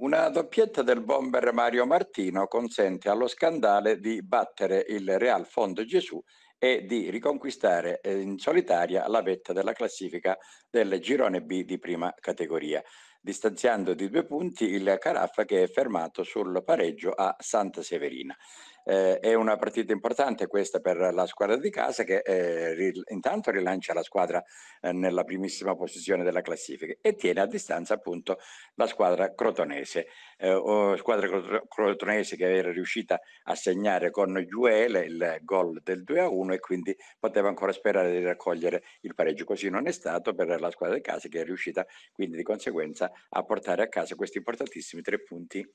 Una doppietta del bomber Mario Martino consente allo Scandale di battere il Real Fondo Gesù e di riconquistare eh, in solitaria la vetta della classifica del girone B di prima categoria distanziando di due punti il Caraffa che è fermato sul pareggio a Santa Severina. Eh, è una partita importante questa per la squadra di casa che eh, ril- intanto rilancia la squadra eh, nella primissima posizione della classifica e tiene a distanza appunto la squadra crotonese. Eh, squadra crotonese che era riuscita a segnare con Giuele il gol del 2-1 e quindi poteva ancora sperare di raccogliere il pareggio. Così non è stato per la squadra di casa che è riuscita quindi di conseguenza a portare a casa questi importantissimi tre punti.